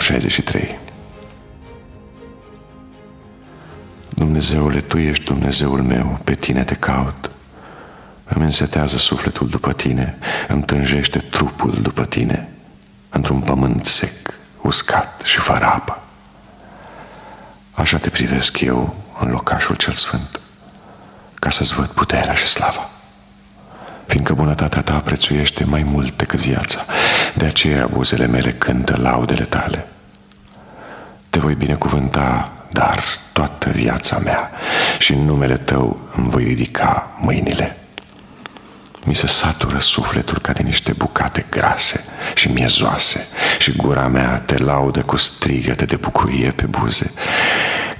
Psalmul 63. Dumnezeule, Tu ești Dumnezeul meu, pe Tine te caut. Îmi însetează sufletul după Tine, îmi tânjește trupul după Tine, într-un pământ sec, uscat și fără apă. Așa te privesc eu în locașul cel sfânt, ca să-ți văd puterea și slava fiindcă bunătatea ta prețuiește mai mult decât viața. De aceea buzele mele cântă laudele tale. Te voi binecuvânta, dar toată viața mea și în numele tău îmi voi ridica mâinile. Mi se satură sufletul ca de niște bucate grase și miezoase și gura mea te laudă cu strigăte de bucurie pe buze.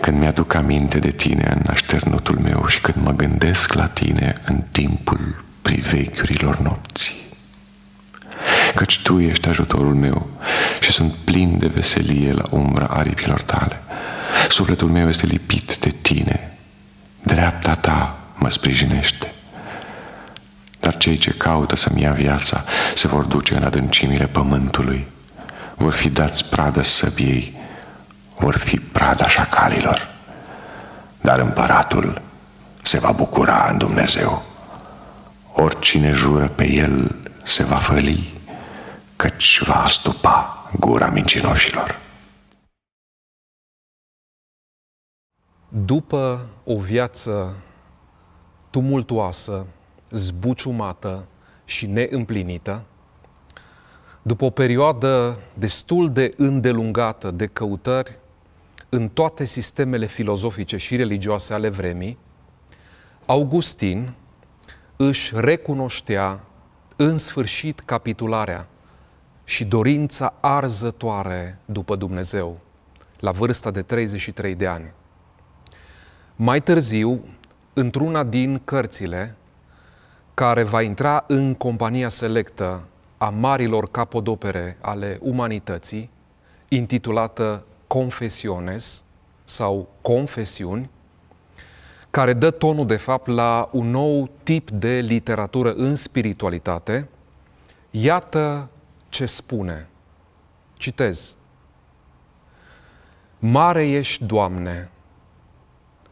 Când mi-aduc aminte de tine în așternutul meu și când mă gândesc la tine în timpul privechiurilor nopții căci Tu ești ajutorul meu și sunt plin de veselie la umbra aripilor Tale. Sufletul meu este lipit de Tine, dreapta Ta mă sprijinește. Dar cei ce caută să-mi ia viața se vor duce în adâncimile pământului, vor fi dați pradă săbiei, vor fi prada șacalilor. Dar împăratul se va bucura în Dumnezeu. Oricine jură pe el se va făli căci va astupa gura mincinoșilor. După o viață tumultuoasă, zbuciumată și neîmplinită, după o perioadă destul de îndelungată de căutări în toate sistemele filozofice și religioase ale vremii, Augustin își recunoștea în sfârșit capitularea și dorința arzătoare după Dumnezeu, la vârsta de 33 de ani. Mai târziu, într-una din cărțile care va intra în compania selectă a marilor capodopere ale umanității, intitulată Confesiones sau Confesiuni, care dă tonul, de fapt, la un nou tip de literatură în spiritualitate, iată ce spune. Citez. Mare ești, Doamne,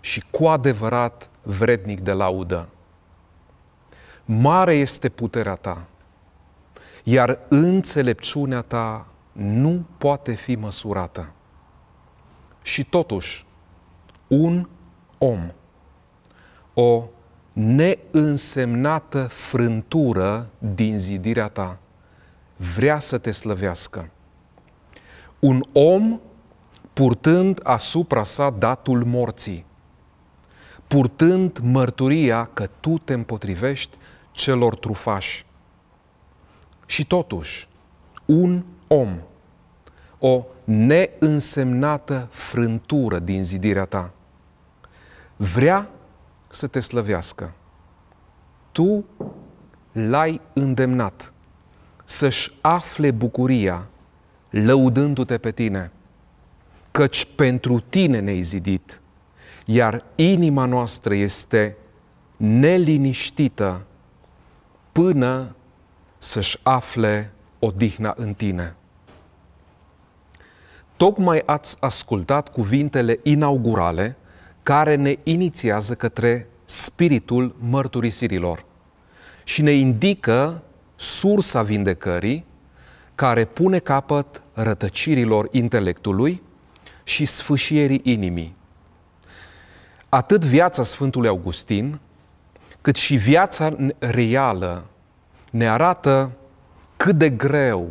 și cu adevărat vrednic de laudă. Mare este puterea ta, iar înțelepciunea ta nu poate fi măsurată. Și totuși, un om, o neînsemnată frântură din zidirea ta, vrea să te slăvească. Un om purtând asupra sa datul morții, purtând mărturia că tu te împotrivești celor trufași. Și totuși, un om, o neînsemnată frântură din zidirea ta, vrea să te slăvească. Tu l-ai îndemnat să-și afle bucuria lăudându-te pe tine, căci pentru tine ne-ai zidit, iar inima noastră este neliniștită până să-și afle odihna în tine. Tocmai ați ascultat cuvintele inaugurale care ne inițiază către spiritul mărturisirilor și ne indică sursa vindecării care pune capăt rătăcirilor intelectului și sfâșierii inimii. Atât viața Sfântului Augustin, cât și viața reală ne arată cât de greu,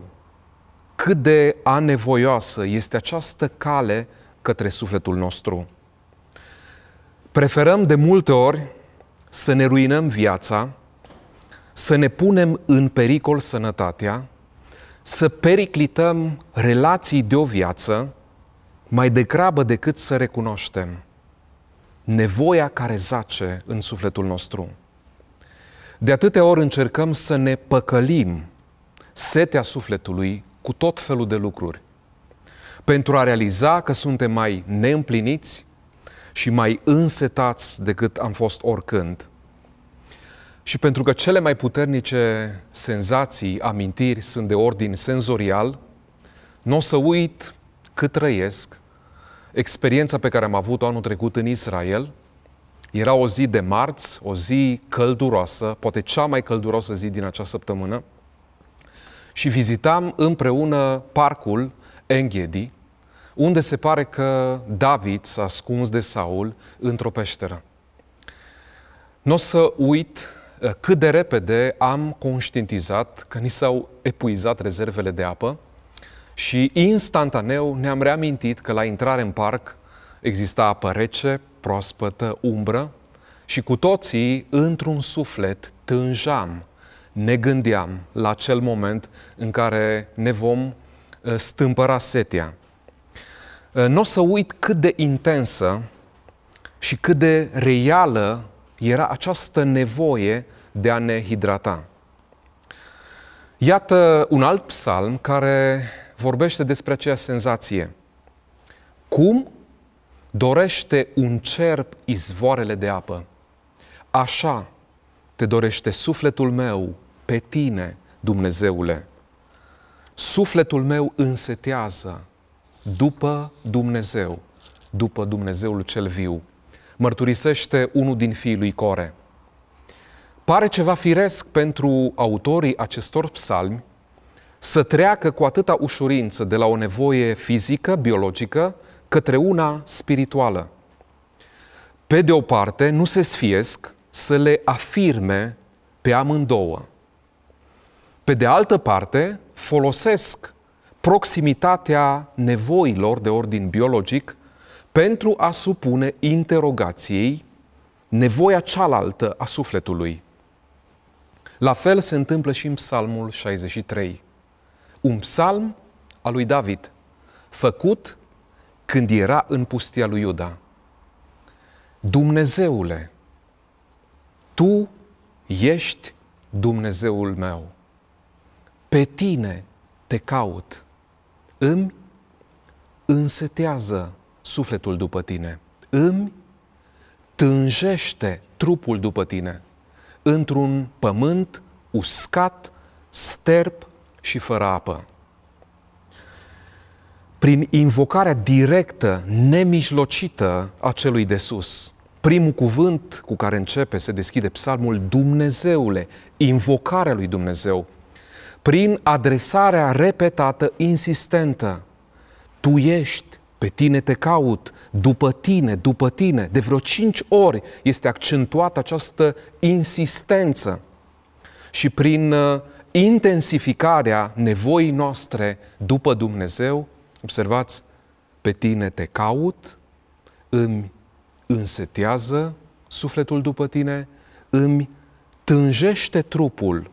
cât de anevoioasă este această cale către sufletul nostru. Preferăm de multe ori să ne ruinăm viața să ne punem în pericol sănătatea, să periclităm relații de o viață mai degrabă decât să recunoaștem nevoia care zace în sufletul nostru. De atâtea ori încercăm să ne păcălim setea sufletului cu tot felul de lucruri, pentru a realiza că suntem mai neîmpliniți și mai însetați decât am fost oricând – și pentru că cele mai puternice senzații, amintiri sunt de ordin senzorial, nu o să uit cât trăiesc. Experiența pe care am avut-o anul trecut în Israel era o zi de marți, o zi călduroasă, poate cea mai călduroasă zi din acea săptămână, și vizitam împreună parcul Enghedi, unde se pare că David s-a ascuns de Saul într-o peșteră. Nu o să uit Eh, cât de repede am conștientizat că ni s-au epuizat rezervele de apă și instantaneu ne-am reamintit că la intrare în parc exista apă rece, proaspătă, umbră și cu toții, într-un suflet, tânjam, ne gândeam la acel moment în care ne vom eh, stâmpăra setea. Eh, nu o să uit cât de intensă și cât de reală era această nevoie de a ne hidrata. Iată un alt psalm care vorbește despre aceea senzație. Cum dorește un cerb izvoarele de apă, așa te dorește sufletul meu pe tine, Dumnezeule. Sufletul meu însetează după Dumnezeu, după Dumnezeul cel viu mărturisește unul din fiii lui Core. Pare ceva firesc pentru autorii acestor psalmi să treacă cu atâta ușurință de la o nevoie fizică, biologică, către una spirituală. Pe de o parte, nu se sfiesc să le afirme pe amândouă. Pe de altă parte, folosesc proximitatea nevoilor de ordin biologic pentru a supune interogației nevoia cealaltă a sufletului. La fel se întâmplă și în Psalmul 63, un psalm al lui David, făcut când era în pustia lui Iuda. Dumnezeule, Tu ești Dumnezeul meu. Pe Tine te caut. Îmi însetează sufletul după tine, îmi tânjește trupul după tine într-un pământ uscat, sterp și fără apă. Prin invocarea directă, nemijlocită a celui de sus, primul cuvânt cu care începe, se deschide psalmul, Dumnezeule, invocarea lui Dumnezeu, prin adresarea repetată, insistentă, Tu ești pe tine te caut, după tine, după tine. De vreo cinci ori este accentuată această insistență și prin uh, intensificarea nevoii noastre după Dumnezeu, observați, pe tine te caut, îmi însetează sufletul după tine, îmi tânjește trupul.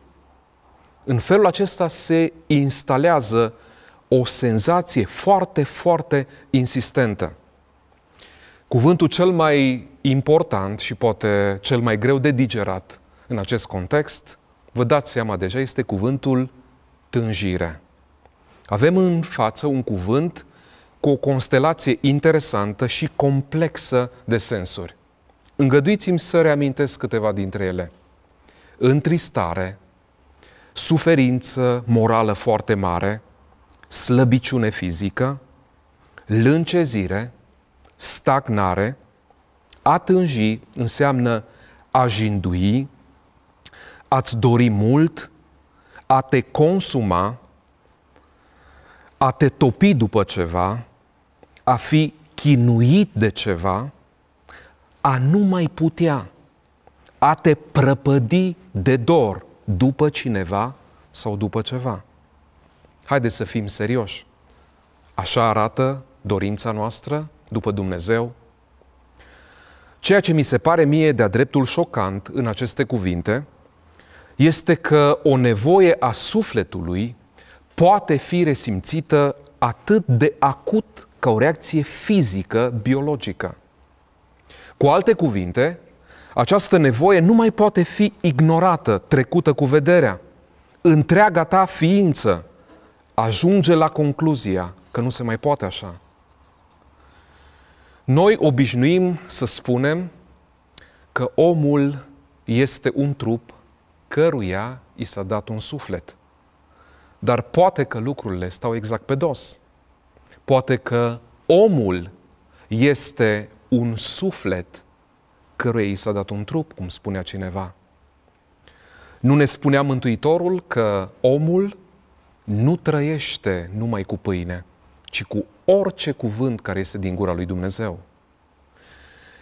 În felul acesta se instalează o senzație foarte, foarte insistentă. Cuvântul cel mai important și poate cel mai greu de digerat în acest context, vă dați seama deja, este cuvântul tânjire. Avem în față un cuvânt cu o constelație interesantă și complexă de sensuri. Îngăduiți-mi să reamintesc câteva dintre ele. Întristare, suferință morală foarte mare – slăbiciune fizică, lâncezire, stagnare, atânji înseamnă a jindui, a-ți dori mult, a te consuma, a te topi după ceva, a fi chinuit de ceva, a nu mai putea, a te prăpădi de dor după cineva sau după ceva. Haideți să fim serioși. Așa arată dorința noastră după Dumnezeu? Ceea ce mi se pare mie de-a dreptul șocant în aceste cuvinte este că o nevoie a sufletului poate fi resimțită atât de acut ca o reacție fizică, biologică. Cu alte cuvinte, această nevoie nu mai poate fi ignorată, trecută cu vederea. Întreaga ta ființă ajunge la concluzia că nu se mai poate așa. Noi obișnuim să spunem că omul este un trup căruia i s-a dat un suflet. Dar poate că lucrurile stau exact pe dos. Poate că omul este un suflet căruia i s-a dat un trup, cum spunea cineva. Nu ne spunea Mântuitorul că omul nu trăiește numai cu pâine, ci cu orice cuvânt care este din gura lui Dumnezeu.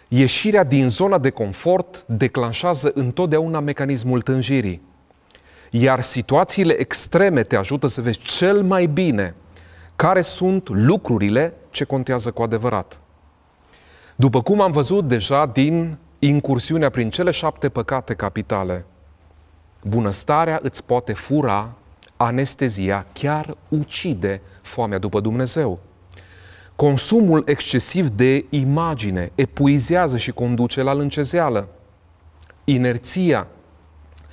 Ieșirea din zona de confort declanșează întotdeauna mecanismul tânjirii, iar situațiile extreme te ajută să vezi cel mai bine care sunt lucrurile ce contează cu adevărat. După cum am văzut deja din incursiunea prin cele șapte păcate capitale, bunăstarea îți poate fura Anestezia chiar ucide foamea după Dumnezeu. Consumul excesiv de imagine epuizează și conduce la lâncezeală. Inerția,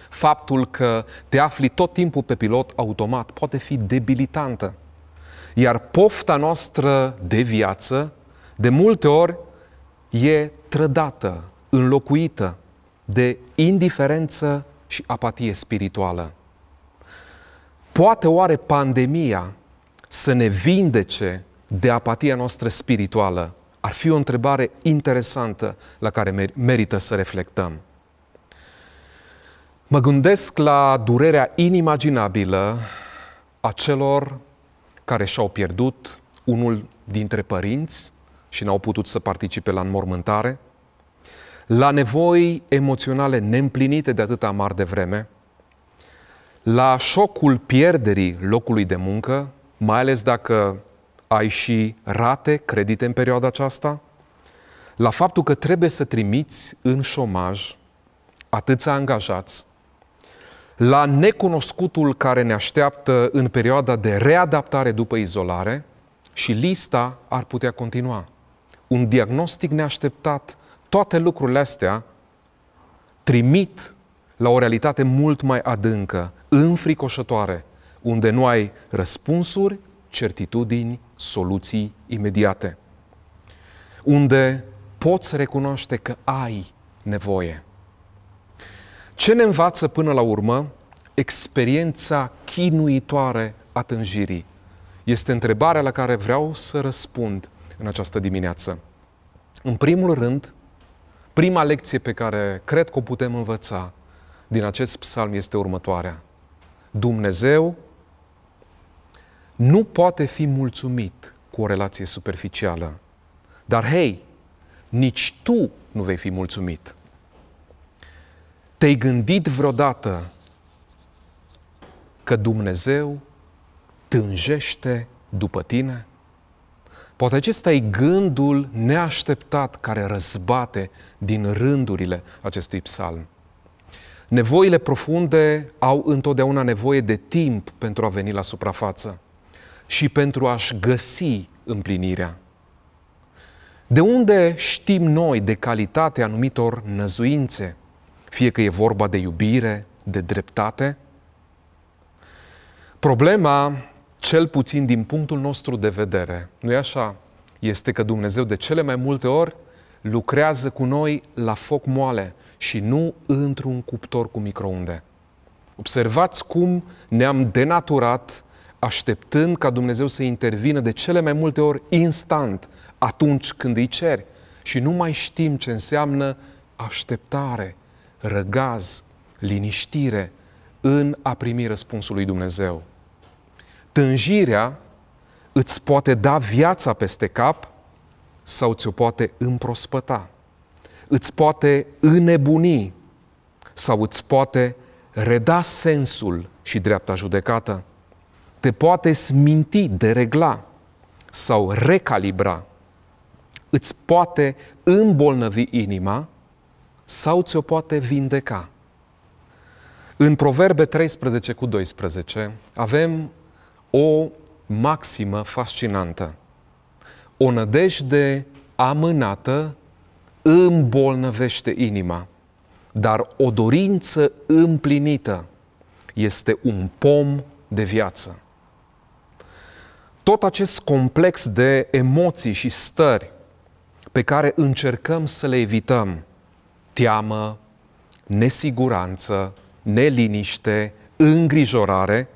faptul că te afli tot timpul pe pilot automat, poate fi debilitantă. Iar pofta noastră de viață, de multe ori, e trădată, înlocuită de indiferență și apatie spirituală. Poate oare pandemia să ne vindece de apatia noastră spirituală? Ar fi o întrebare interesantă la care merită să reflectăm. Mă gândesc la durerea inimaginabilă a celor care și-au pierdut unul dintre părinți și n-au putut să participe la înmormântare, la nevoi emoționale neîmplinite de atâta amar de vreme, la șocul pierderii locului de muncă, mai ales dacă ai și rate, credite în perioada aceasta, la faptul că trebuie să trimiți în șomaj atâția angajați, la necunoscutul care ne așteaptă în perioada de readaptare după izolare și lista ar putea continua. Un diagnostic neașteptat, toate lucrurile astea trimit la o realitate mult mai adâncă, înfricoșătoare, unde nu ai răspunsuri, certitudini, soluții imediate. Unde poți recunoaște că ai nevoie. Ce ne învață până la urmă experiența chinuitoare a tânjirii? Este întrebarea la care vreau să răspund în această dimineață. În primul rând, prima lecție pe care cred că o putem învăța din acest psalm este următoarea. Dumnezeu nu poate fi mulțumit cu o relație superficială. Dar hei, nici tu nu vei fi mulțumit. Te-ai gândit vreodată că Dumnezeu tânjește după tine? Poate acesta e gândul neașteptat care răzbate din rândurile acestui psalm. Nevoile profunde au întotdeauna nevoie de timp pentru a veni la suprafață și pentru a-și găsi împlinirea. De unde știm noi de calitatea anumitor năzuințe, fie că e vorba de iubire, de dreptate? Problema, cel puțin din punctul nostru de vedere, nu e așa? Este că Dumnezeu de cele mai multe ori lucrează cu noi la foc moale, și nu într-un cuptor cu microunde. Observați cum ne-am denaturat așteptând ca Dumnezeu să intervină de cele mai multe ori instant, atunci când îi ceri. Și nu mai știm ce înseamnă așteptare, răgaz, liniștire în a primi răspunsul lui Dumnezeu. Tânjirea îți poate da viața peste cap sau ți-o poate împrospăta îți poate înnebuni sau îți poate reda sensul și dreapta judecată. Te poate sminti, deregla sau recalibra. Îți poate îmbolnăvi inima sau ți-o poate vindeca. În Proverbe 13 cu 12 avem o maximă fascinantă. O nădejde amânată îmbolnăvește inima, dar o dorință împlinită este un pom de viață. Tot acest complex de emoții și stări pe care încercăm să le evităm, teamă, nesiguranță, neliniște, îngrijorare,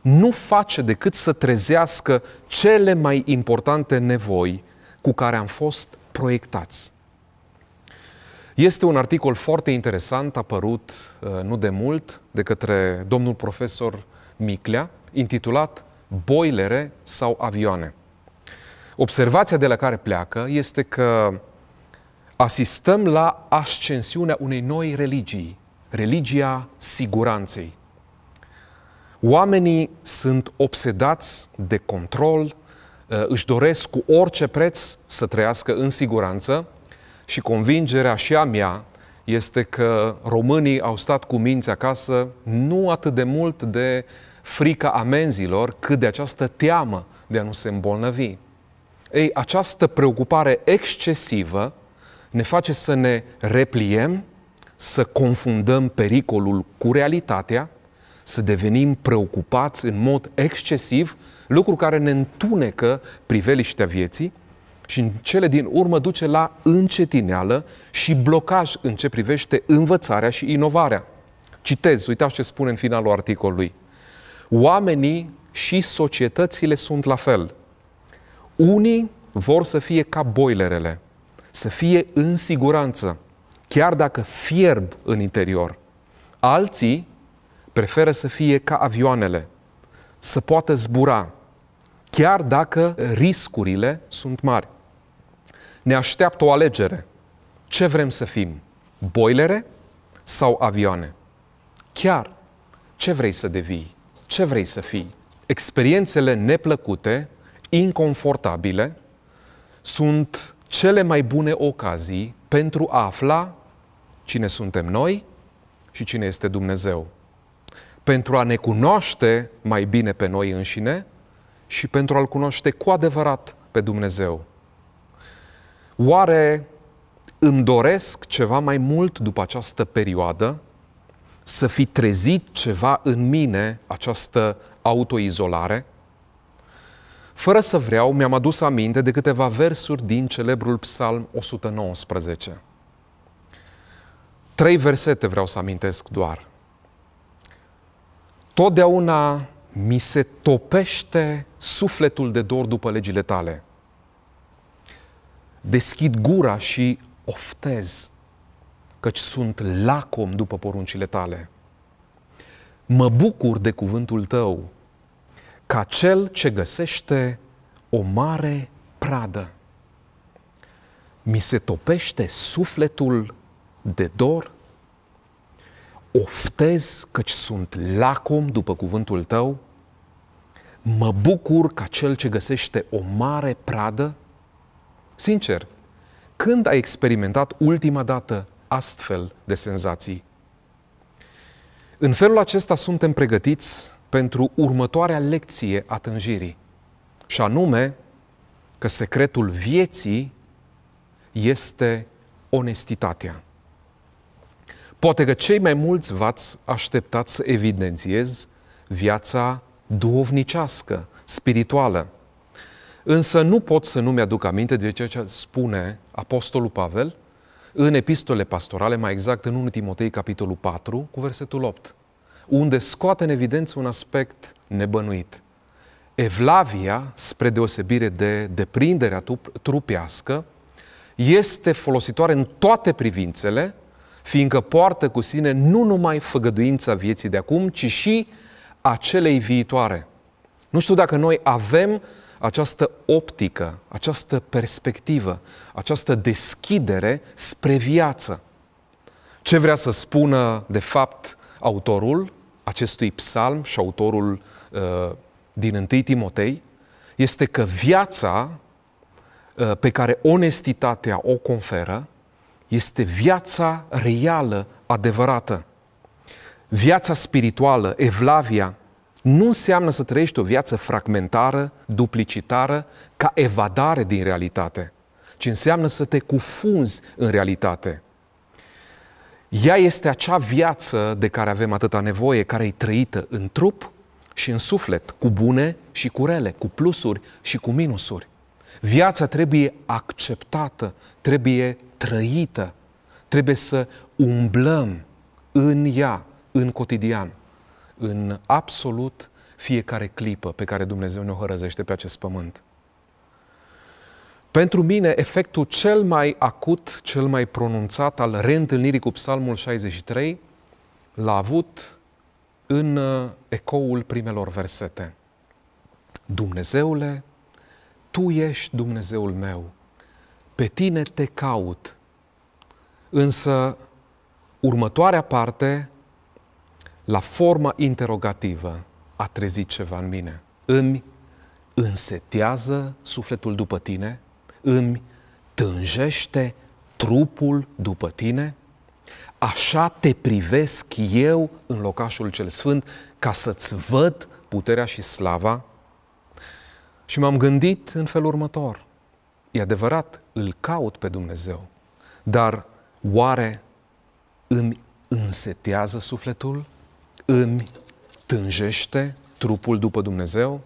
nu face decât să trezească cele mai importante nevoi cu care am fost proiectați. Este un articol foarte interesant apărut uh, nu de mult de către domnul profesor Miclea, intitulat Boilere sau avioane. Observația de la care pleacă este că asistăm la ascensiunea unei noi religii, religia siguranței. Oamenii sunt obsedați de control, uh, își doresc cu orice preț să trăiască în siguranță și convingerea și a mea este că românii au stat cu minți acasă nu atât de mult de frica amenzilor, cât de această teamă de a nu se îmbolnăvi. Ei, această preocupare excesivă ne face să ne repliem, să confundăm pericolul cu realitatea, să devenim preocupați în mod excesiv, lucru care ne întunecă priveliștea vieții și în cele din urmă duce la încetineală și blocaj în ce privește învățarea și inovarea. Citez, uitați ce spune în finalul articolului. Oamenii și societățile sunt la fel. Unii vor să fie ca boilerele, să fie în siguranță, chiar dacă fierb în interior. Alții preferă să fie ca avioanele, să poată zbura, chiar dacă riscurile sunt mari ne așteaptă o alegere. Ce vrem să fim? Boilere sau avioane? Chiar ce vrei să devii? Ce vrei să fii? Experiențele neplăcute, inconfortabile, sunt cele mai bune ocazii pentru a afla cine suntem noi și cine este Dumnezeu. Pentru a ne cunoaște mai bine pe noi înșine și pentru a-L cunoaște cu adevărat pe Dumnezeu. Oare îmi doresc ceva mai mult după această perioadă? Să fi trezit ceva în mine această autoizolare? Fără să vreau, mi-am adus aminte de câteva versuri din celebrul Psalm 119. Trei versete vreau să amintesc doar. Totdeauna mi se topește sufletul de dor după legile tale – deschid gura și oftez, căci sunt lacom după poruncile tale. Mă bucur de cuvântul tău, ca cel ce găsește o mare pradă. Mi se topește sufletul de dor, oftez căci sunt lacom după cuvântul tău, mă bucur ca cel ce găsește o mare pradă, Sincer, când ai experimentat ultima dată astfel de senzații? În felul acesta suntem pregătiți pentru următoarea lecție a tânjirii, și anume că secretul vieții este onestitatea. Poate că cei mai mulți v-ați așteptat să evidențiez viața duovnicească, spirituală. Însă nu pot să nu mi-aduc aminte de ceea ce spune Apostolul Pavel în epistole pastorale, mai exact în 1 Timotei, capitolul 4, cu versetul 8, unde scoate în evidență un aspect nebănuit. Evlavia, spre deosebire de deprinderea trupească, este folositoare în toate privințele, fiindcă poartă cu sine nu numai făgăduința vieții de acum, ci și acelei viitoare. Nu știu dacă noi avem această optică, această perspectivă, această deschidere spre viață. Ce vrea să spună, de fapt, autorul acestui psalm și autorul uh, din 1 Timotei este că viața uh, pe care onestitatea o conferă este viața reală, adevărată. Viața spirituală, evlavia, nu înseamnă să trăiești o viață fragmentară, duplicitară, ca evadare din realitate, ci înseamnă să te cufunzi în realitate. Ea este acea viață de care avem atâta nevoie, care e trăită în trup și în suflet, cu bune și cu rele, cu plusuri și cu minusuri. Viața trebuie acceptată, trebuie trăită, trebuie să umblăm în ea, în cotidian în absolut fiecare clipă pe care Dumnezeu ne hărăzește pe acest pământ. Pentru mine, efectul cel mai acut, cel mai pronunțat al reîntâlnirii cu Psalmul 63 l-a avut în uh, ecoul primelor versete. Dumnezeule, Tu ești Dumnezeul meu, pe Tine te caut. Însă, următoarea parte la forma interrogativă a trezit ceva în mine. Îmi însetează sufletul după tine? Îmi tânjește trupul după tine? Așa te privesc eu în locașul cel sfânt ca să-ți văd puterea și slava? Și m-am gândit în felul următor. E adevărat, îl caut pe Dumnezeu, dar oare îmi însetează sufletul? îmi tânjește trupul după Dumnezeu?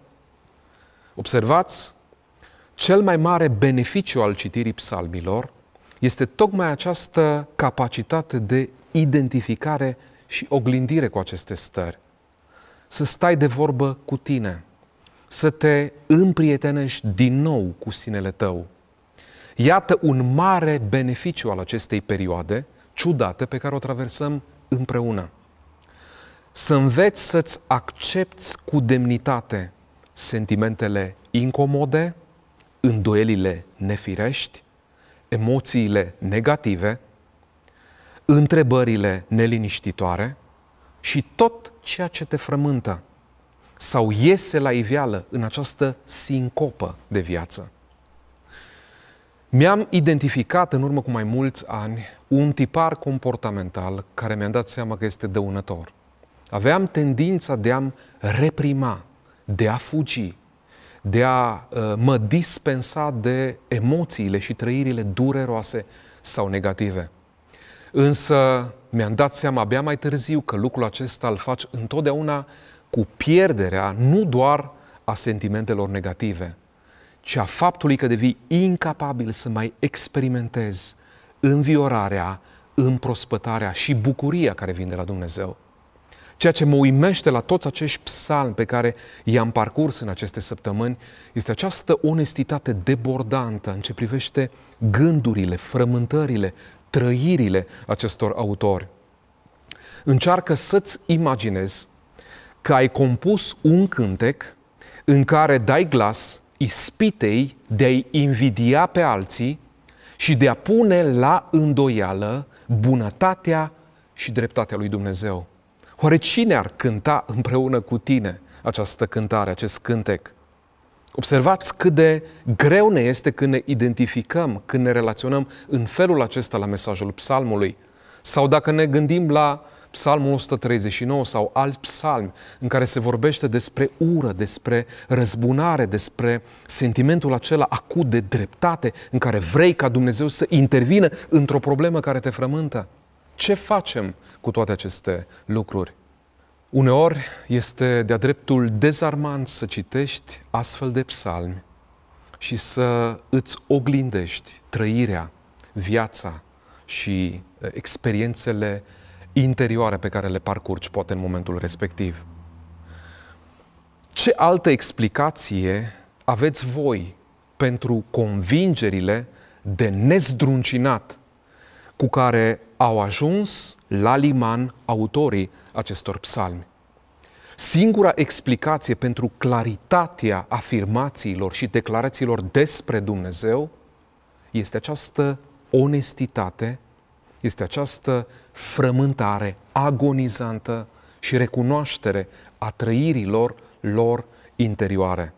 Observați, cel mai mare beneficiu al citirii psalmilor este tocmai această capacitate de identificare și oglindire cu aceste stări. Să stai de vorbă cu tine, să te împrietenești din nou cu sinele tău. Iată un mare beneficiu al acestei perioade ciudate pe care o traversăm împreună să înveți să-ți accepti cu demnitate sentimentele incomode, îndoielile nefirești, emoțiile negative, întrebările neliniștitoare și tot ceea ce te frământă sau iese la iveală în această sincopă de viață. Mi-am identificat în urmă cu mai mulți ani un tipar comportamental care mi-a dat seama că este dăunător – aveam tendința de a-mi reprima, de a fugi, de a uh, mă dispensa de emoțiile și trăirile dureroase sau negative. Însă mi-am dat seama abia mai târziu că lucrul acesta îl faci întotdeauna cu pierderea nu doar a sentimentelor negative, ci a faptului că devii incapabil să mai experimentezi înviorarea, împrospătarea și bucuria care vin de la Dumnezeu. Ceea ce mă uimește la toți acești psalmi pe care i-am parcurs în aceste săptămâni este această onestitate debordantă în ce privește gândurile, frământările, trăirile acestor autori. Încearcă să-ți imaginezi că ai compus un cântec în care dai glas ispitei de a-i invidia pe alții și de a pune la îndoială bunătatea și dreptatea lui Dumnezeu. Oare cine ar cânta împreună cu tine această cântare, acest cântec? Observați cât de greu ne este când ne identificăm, când ne relaționăm în felul acesta la mesajul psalmului. Sau dacă ne gândim la psalmul 139 sau alt psalm în care se vorbește despre ură, despre răzbunare, despre sentimentul acela acut de dreptate în care vrei ca Dumnezeu să intervină într-o problemă care te frământă. Ce facem cu toate aceste lucruri? Uneori este de-a dreptul dezarmant să citești astfel de psalmi și să îți oglindești trăirea, viața și eh, experiențele interioare pe care le parcurgi poate în momentul respectiv. Ce altă explicație aveți voi pentru convingerile de nezdruncinat cu care au ajuns la liman autorii acestor psalmi. Singura explicație pentru claritatea afirmațiilor și declarațiilor despre Dumnezeu este această onestitate, este această frământare agonizantă și recunoaștere a trăirilor lor interioare.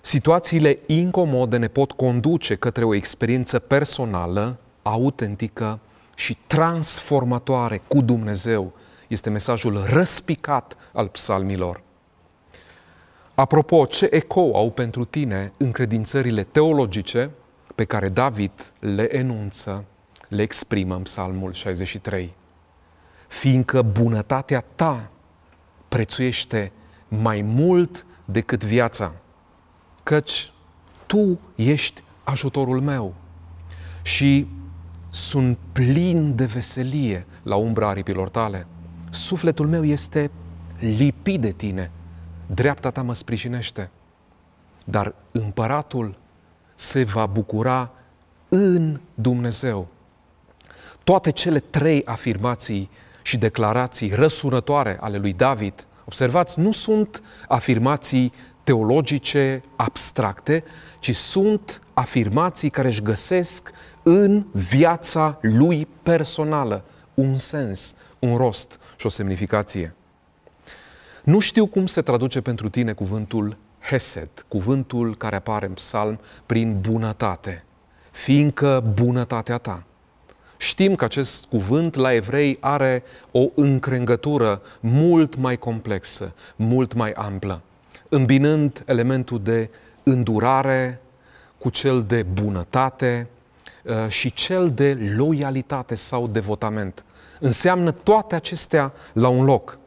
Situațiile incomode ne pot conduce către o experiență personală, autentică, și transformatoare cu Dumnezeu este mesajul răspicat al psalmilor. Apropo, ce ecou au pentru tine încredințările teologice pe care David le enunță, le exprimă în Psalmul 63? Fiindcă bunătatea ta prețuiește mai mult decât viața, căci tu ești ajutorul meu și sunt plin de veselie la umbra aripilor tale. Sufletul meu este lipit de tine. Dreapta ta mă sprijinește. Dar împăratul se va bucura în Dumnezeu. Toate cele trei afirmații și declarații răsunătoare ale lui David, observați, nu sunt afirmații teologice abstracte, ci sunt afirmații care își găsesc în viața lui personală un sens, un rost și o semnificație. Nu știu cum se traduce pentru tine cuvântul hesed, cuvântul care apare în psalm prin bunătate, fiindcă bunătatea ta. Știm că acest cuvânt la evrei are o încrengătură mult mai complexă, mult mai amplă, îmbinând elementul de îndurare, cu cel de bunătate uh, și cel de loialitate sau devotament. Înseamnă toate acestea la un loc.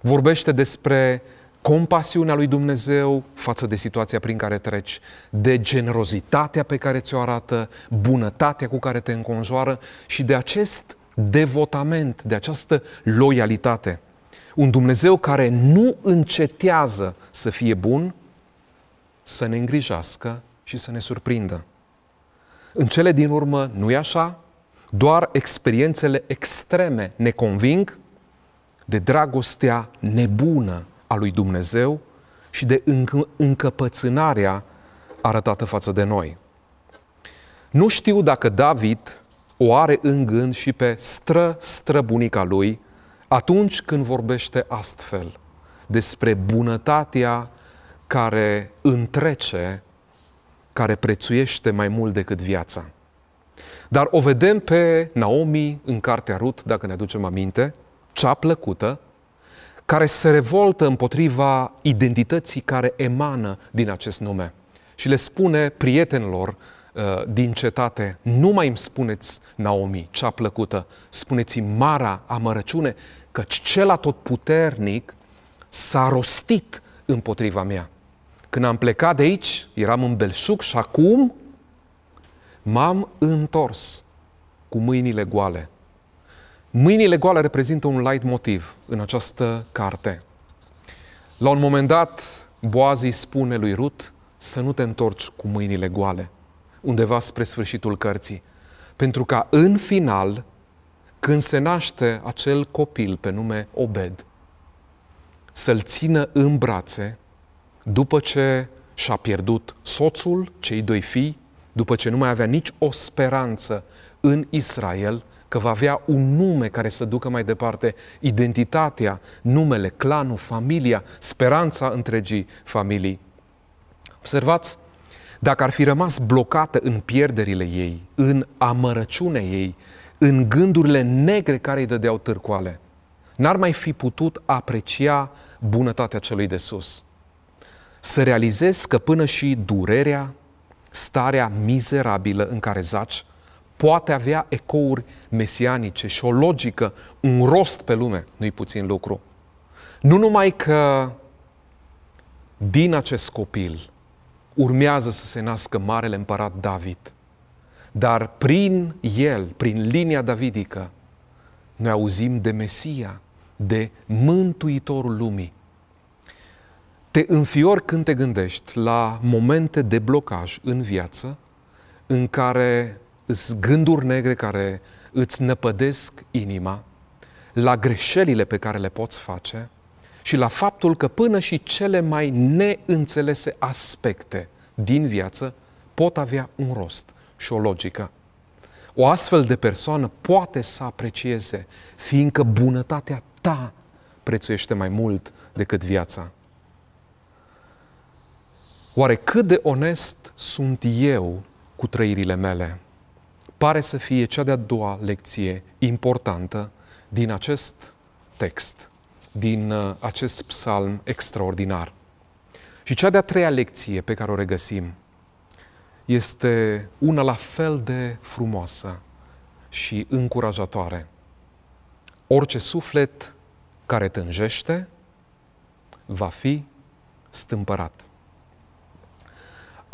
Vorbește despre compasiunea lui Dumnezeu față de situația prin care treci, de generozitatea pe care ți-o arată, bunătatea cu care te înconjoară și de acest devotament, de această loialitate. Un Dumnezeu care nu încetează să fie bun, să ne îngrijească și să ne surprindă. În cele din urmă nu e așa, doar experiențele extreme ne conving de dragostea nebună a lui Dumnezeu și de încă- încăpățânarea arătată față de noi. Nu știu dacă David o are în gând și pe stră-străbunica lui atunci când vorbește astfel despre bunătatea care întrece, care prețuiește mai mult decât viața. Dar o vedem pe Naomi în cartea Rut, dacă ne aducem aminte, cea plăcută, care se revoltă împotriva identității care emană din acest nume și le spune prietenilor uh, din cetate, nu mai îmi spuneți Naomi, cea plăcută, spuneți Mara amărăciune, căci cel atotputernic s-a rostit împotriva mea. Când am plecat de aici, eram în belșug și acum m-am întors cu mâinile goale. Mâinile goale reprezintă un light motiv în această carte. La un moment dat, Boaz îi spune lui Rut să nu te întorci cu mâinile goale, undeva spre sfârșitul cărții, pentru ca în final, când se naște acel copil pe nume Obed, să-l țină în brațe după ce și-a pierdut soțul, cei doi fii, după ce nu mai avea nici o speranță în Israel, că va avea un nume care să ducă mai departe identitatea, numele, clanul, familia, speranța întregii familii. Observați, dacă ar fi rămas blocată în pierderile ei, în amărăciunea ei, în gândurile negre care îi dădeau târcoale, n-ar mai fi putut aprecia bunătatea celui de sus să realizezi că până și durerea, starea mizerabilă în care zaci, poate avea ecouri mesianice și o logică, un rost pe lume, nu-i puțin lucru. Nu numai că din acest copil urmează să se nască marele împărat David, dar prin el, prin linia davidică, noi auzim de Mesia, de Mântuitorul lumii, te înfior când te gândești la momente de blocaj în viață în care îți gânduri negre care îți năpădesc inima, la greșelile pe care le poți face și la faptul că până și cele mai neînțelese aspecte din viață pot avea un rost și o logică. O astfel de persoană poate să aprecieze, fiindcă bunătatea ta prețuiește mai mult decât viața. Oare cât de onest sunt eu cu trăirile mele? Pare să fie cea de-a doua lecție importantă din acest text, din uh, acest psalm extraordinar. Și cea de-a treia lecție pe care o regăsim este una la fel de frumoasă și încurajatoare. Orice suflet care tânjește va fi stâmpărat.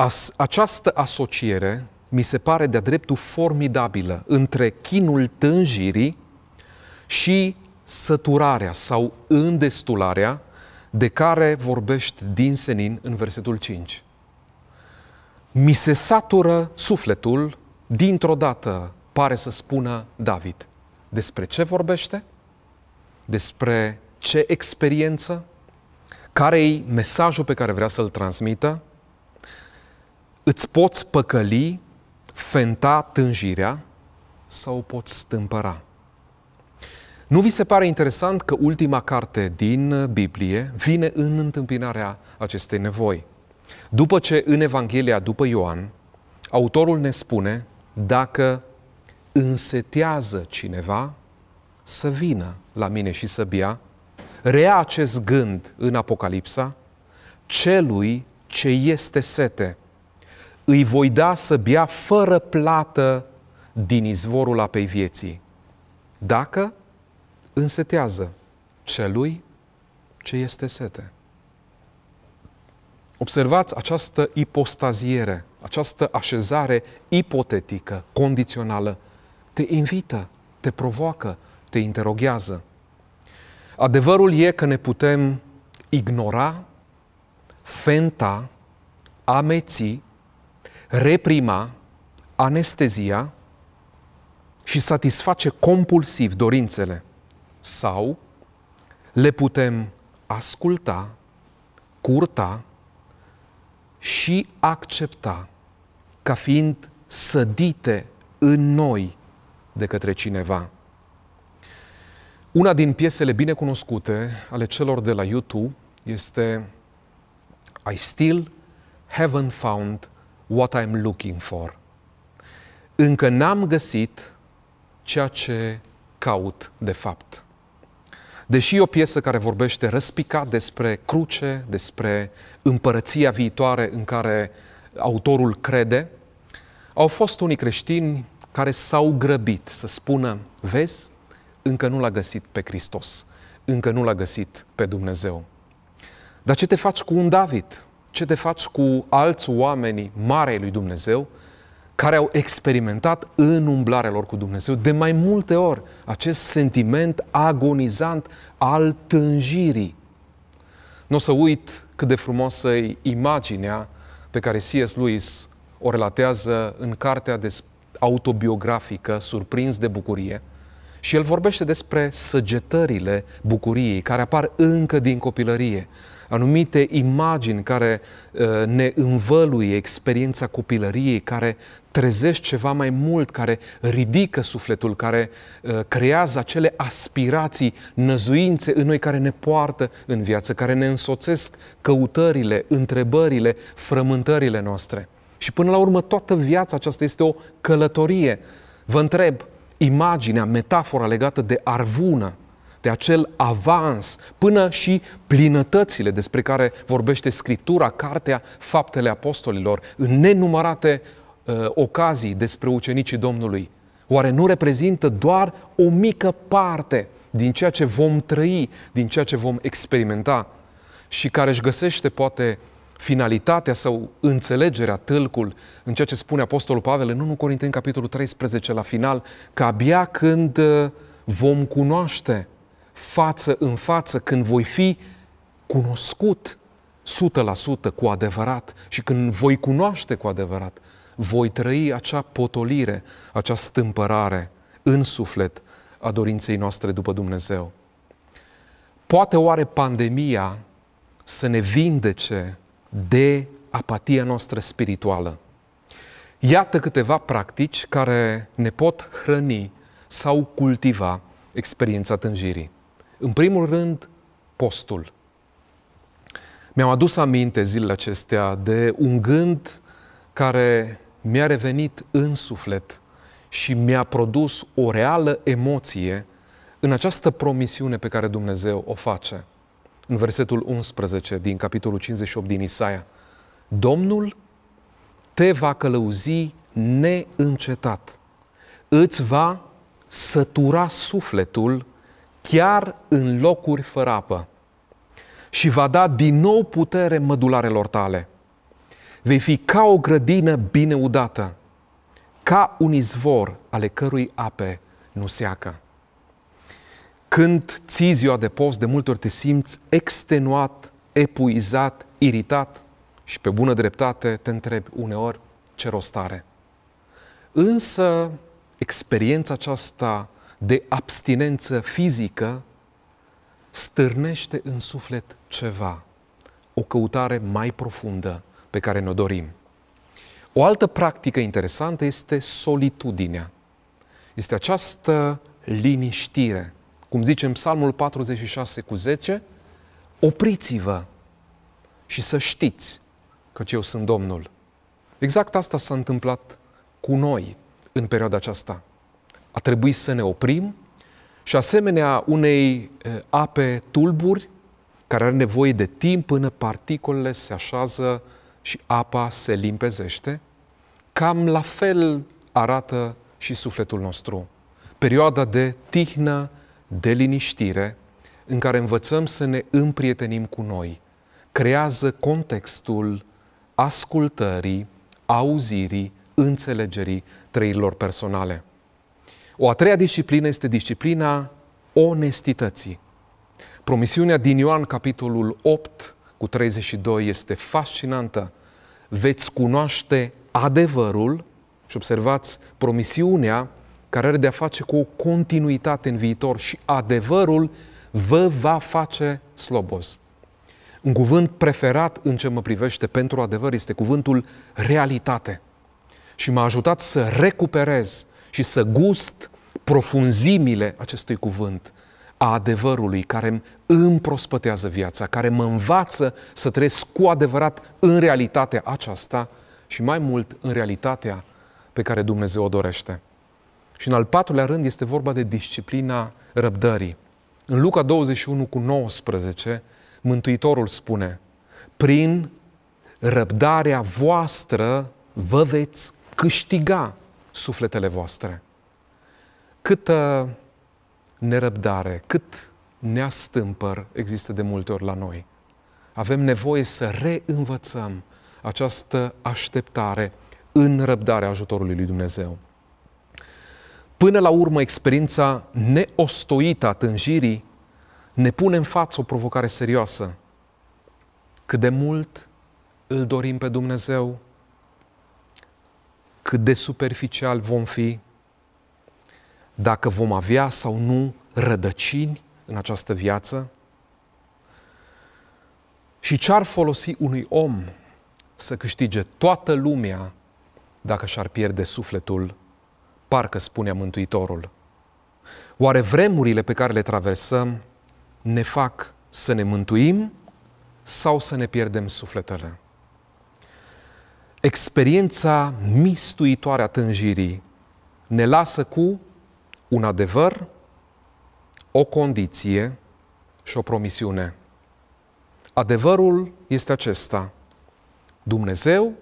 As, această asociere mi se pare de-a dreptul formidabilă între chinul tânjirii și săturarea sau îndestularea de care vorbești din senin în versetul 5. Mi se satură sufletul, dintr-o dată pare să spună David. Despre ce vorbește? Despre ce experiență? Care-i mesajul pe care vrea să-l transmită? îți poți păcăli, fenta tânjirea sau o poți stâmpăra. Nu vi se pare interesant că ultima carte din Biblie vine în întâmpinarea acestei nevoi? După ce în Evanghelia după Ioan, autorul ne spune dacă însetează cineva să vină la mine și să bea, rea acest gând în Apocalipsa, celui ce este sete – îi voi da să bea fără plată din izvorul apei vieții, dacă însetează celui ce este sete. Observați această ipostaziere, această așezare ipotetică, condițională. Te invită, te provoacă, te interoghează. Adevărul e că ne putem ignora, fenta, ameți reprima, anestezia și satisface compulsiv dorințele sau le putem asculta, curta și accepta ca fiind sădite în noi de către cineva. Una din piesele binecunoscute ale celor de la YouTube este I Still Haven't Found what I'm looking for. Încă n-am găsit ceea ce caut de fapt. Deși e o piesă care vorbește răspicat despre cruce, despre împărăția viitoare în care autorul crede, au fost unii creștini care s-au grăbit să spună, vezi, încă nu l-a găsit pe Hristos, încă nu l-a găsit pe Dumnezeu. Dar ce te faci cu un David? ce te faci cu alți oameni mari lui Dumnezeu care au experimentat în umblarea lor cu Dumnezeu de mai multe ori acest sentiment agonizant al tânjirii. Nu o să uit cât de frumoasă e imaginea pe care C.S. Lewis o relatează în cartea de autobiografică Surprins de bucurie și el vorbește despre săgetările bucuriei care apar încă din copilărie, anumite imagini care uh, ne învăluie experiența copilăriei, care trezește ceva mai mult, care ridică sufletul, care uh, creează acele aspirații, năzuințe în noi care ne poartă în viață, care ne însoțesc căutările, întrebările, frământările noastre. Și până la urmă, toată viața aceasta este o călătorie. Vă întreb, imaginea, metafora legată de arvună, de acel avans până și plinătățile despre care vorbește Scriptura, cartea Faptele Apostolilor, în nenumărate uh, ocazii despre ucenicii Domnului. Oare nu reprezintă doar o mică parte din ceea ce vom trăi, din ceea ce vom experimenta și care își găsește poate finalitatea sau înțelegerea, tâlcul, în ceea ce spune Apostolul Pavel în 1 Corinteni, capitolul 13, la final, că abia când uh, vom cunoaște față în față, când voi fi cunoscut 100% cu adevărat și când voi cunoaște cu adevărat, voi trăi acea potolire, acea stâmpărare în suflet a dorinței noastre după Dumnezeu. Poate oare pandemia să ne vindece de apatia noastră spirituală? Iată câteva practici care ne pot hrăni sau cultiva experiența tânjirii. În primul rând, postul. Mi-am adus aminte zilele acestea de un gând care mi-a revenit în suflet și mi-a produs o reală emoție în această promisiune pe care Dumnezeu o face. În versetul 11 din capitolul 58 din Isaia, Domnul te va călăuzi neîncetat, îți va sătura sufletul chiar în locuri fără apă și va da din nou putere mădularelor tale. Vei fi ca o grădină bine udată, ca un izvor ale cărui ape nu seacă. Când ții ziua de post, de multe ori te simți extenuat, epuizat, iritat și pe bună dreptate te întrebi uneori ce rostare. Însă experiența aceasta de abstinență fizică stârnește în suflet ceva, o căutare mai profundă pe care ne-o dorim. O altă practică interesantă este solitudinea. Este această liniștire. Cum zice în Psalmul 46 cu 10, opriți-vă și să știți că eu sunt Domnul. Exact asta s-a întâmplat cu noi în perioada aceasta a trebuit să ne oprim și asemenea unei eh, ape tulburi care are nevoie de timp până particulele se așează și apa se limpezește, cam la fel arată și sufletul nostru. Perioada de tihnă, de liniștire, în care învățăm să ne împrietenim cu noi, creează contextul ascultării, auzirii, înțelegerii trăirilor personale. O a treia disciplină este disciplina onestității. Promisiunea din Ioan, capitolul 8, cu 32, este fascinantă. Veți cunoaște adevărul și observați promisiunea care are de-a face cu o continuitate în viitor și adevărul vă va face slobos. Un cuvânt preferat în ce mă privește pentru adevăr este cuvântul realitate. Și m-a ajutat să recuperez și să gust profunzimile acestui cuvânt a adevărului care îmi împrospătează viața, care mă învață să trăiesc cu adevărat în realitatea aceasta și mai mult în realitatea pe care Dumnezeu o dorește. Și în al patrulea rând este vorba de disciplina răbdării. În Luca 21 cu 19, Mântuitorul spune, prin răbdarea voastră vă veți câștiga sufletele voastre. Câtă nerăbdare, cât neastâmpăr există de multe ori la noi. Avem nevoie să reînvățăm această așteptare în răbdarea ajutorului lui Dumnezeu. Până la urmă, experiența neostoită a tânjirii ne pune în față o provocare serioasă. Cât de mult îl dorim pe Dumnezeu cât de superficial vom fi, dacă vom avea sau nu rădăcini în această viață și ce ar folosi unui om să câștige toată lumea dacă și-ar pierde sufletul, parcă spunea Mântuitorul. Oare vremurile pe care le traversăm ne fac să ne mântuim sau să ne pierdem sufletele? experiența mistuitoare a tânjirii ne lasă cu un adevăr, o condiție și o promisiune. Adevărul este acesta. Dumnezeu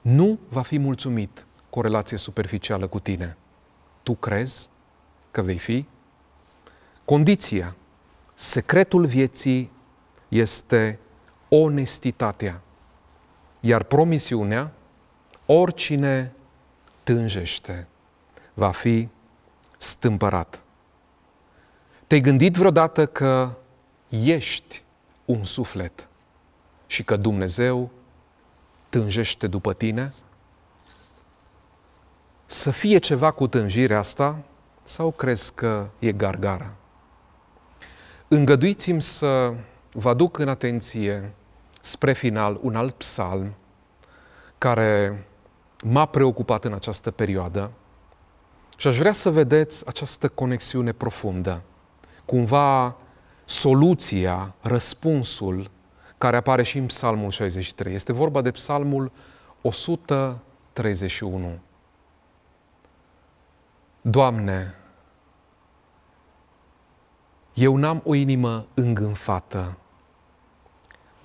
nu va fi mulțumit cu o relație superficială cu tine. Tu crezi că vei fi? Condiția, secretul vieții este onestitatea iar promisiunea, oricine tânjește, va fi stâmpărat. Te-ai gândit vreodată că ești un suflet și că Dumnezeu tânjește după tine? Să fie ceva cu tânjirea asta sau crezi că e gargara? Îngăduiți-mi să vă aduc în atenție spre final, un alt psalm care m-a preocupat în această perioadă și aș vrea să vedeți această conexiune profundă, cumva soluția, răspunsul care apare și în Psalmul 63. Este vorba de Psalmul 131. Doamne, eu n-am o inimă îngânfată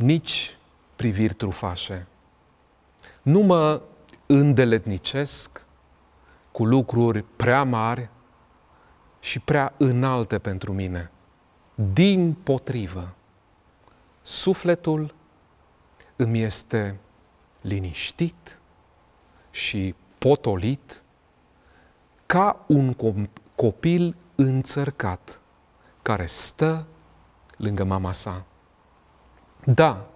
nici priviri trufașe. Nu mă îndeletnicesc cu lucruri prea mari și prea înalte pentru mine. Din potrivă, sufletul îmi este liniștit și potolit ca un copil înțărcat care stă lângă mama sa. Da,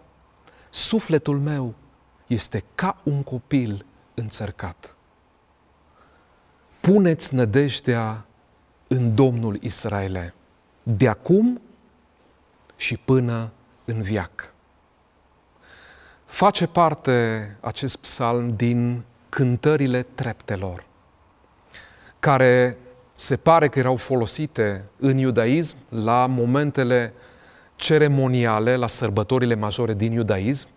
sufletul meu este ca un copil înțărcat. Puneți nădejdea în Domnul Israele, de acum și până în viac. Face parte acest psalm din cântările treptelor, care se pare că erau folosite în iudaism la momentele ceremoniale la sărbătorile majore din iudaism,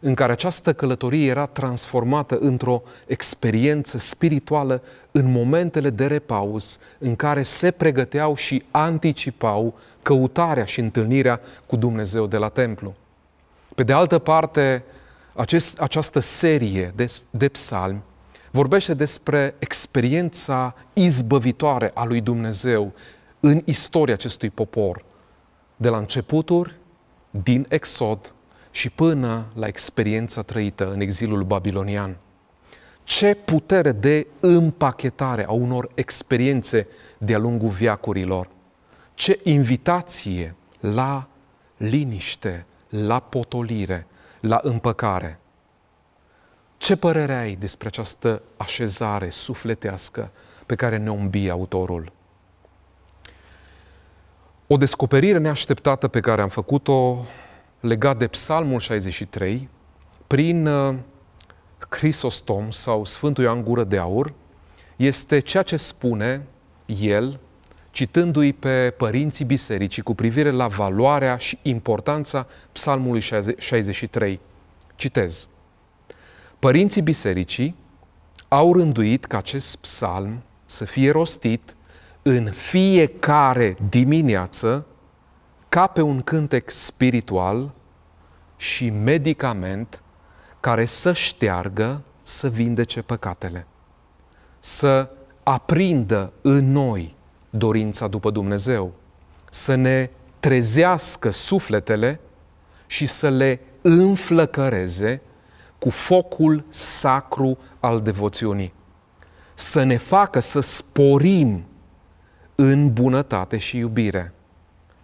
în care această călătorie era transformată într-o experiență spirituală în momentele de repaus în care se pregăteau și anticipau căutarea și întâlnirea cu Dumnezeu de la templu. Pe de altă parte, acest, această serie de, de psalmi vorbește despre experiența izbăvitoare a lui Dumnezeu în istoria acestui popor, de la începuturi, din Exod și până la experiența trăită în exilul babilonian. Ce putere de împachetare a unor experiențe de-a lungul viacurilor. Ce invitație la liniște, la potolire, la împăcare. Ce părere ai despre această așezare sufletească pe care ne umbie autorul? O descoperire neașteptată pe care am făcut-o legat de Psalmul 63 prin uh, Crisostom sau Sfântul Ioan Gură de Aur este ceea ce spune el citându-i pe părinții bisericii cu privire la valoarea și importanța Psalmului 63. Citez. Părinții bisericii au rânduit ca acest psalm să fie rostit în fiecare dimineață ca pe un cântec spiritual și medicament care să șteargă, să vindece păcatele, să aprindă în noi dorința după Dumnezeu, să ne trezească sufletele și să le înflăcăreze cu focul sacru al devoțiunii, să ne facă să sporim în bunătate și iubire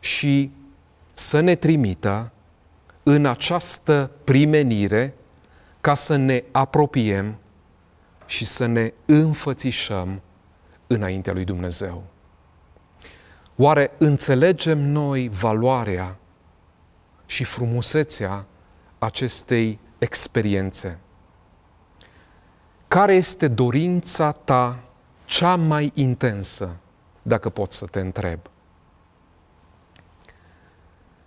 și să ne trimită în această primenire ca să ne apropiem și să ne înfățișăm înaintea lui Dumnezeu. Oare înțelegem noi valoarea și frumusețea acestei experiențe? Care este dorința ta cea mai intensă dacă pot să te întreb.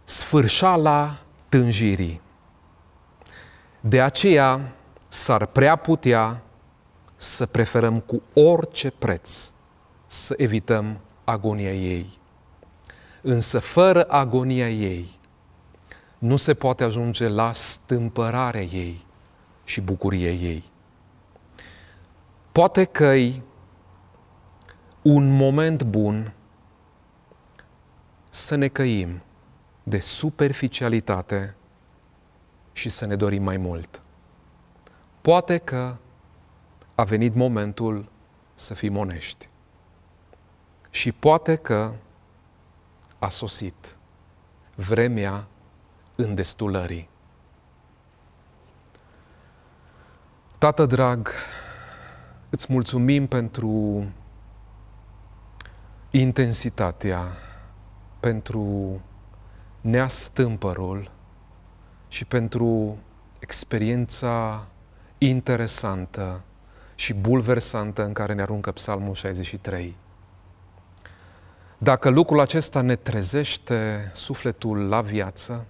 Sfârșala tânjirii. De aceea s-ar prea putea să preferăm cu orice preț să evităm agonia ei. Însă fără agonia ei nu se poate ajunge la stâmpărarea ei și bucuria ei. Poate că-i un moment bun să ne căim de superficialitate și să ne dorim mai mult. Poate că a venit momentul să fim onești. Și poate că a sosit vremea îndestulării. Tată drag, îți mulțumim pentru intensitatea, pentru neastâmpărul și pentru experiența interesantă și bulversantă în care ne aruncă Psalmul 63. Dacă lucrul acesta ne trezește sufletul la viață,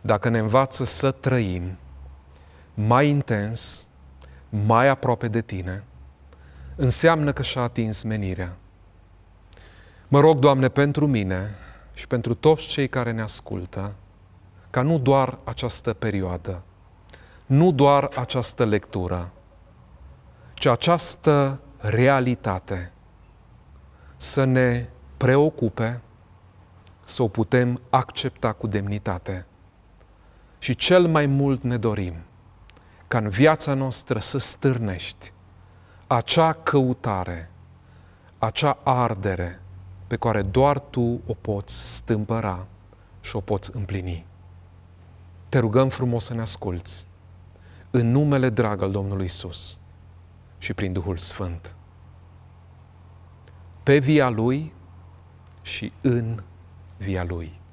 dacă ne învață să trăim mai intens, mai aproape de tine, înseamnă că și-a atins menirea Mă rog, Doamne, pentru mine și pentru toți cei care ne ascultă, ca nu doar această perioadă, nu doar această lectură, ci această realitate să ne preocupe, să o putem accepta cu demnitate. Și cel mai mult ne dorim ca în viața noastră să stârnești acea căutare, acea ardere, pe care doar tu o poți stâmpăra și o poți împlini. Te rugăm frumos să ne asculți în numele drag al Domnului Isus și prin Duhul Sfânt. Pe via Lui și în via Lui.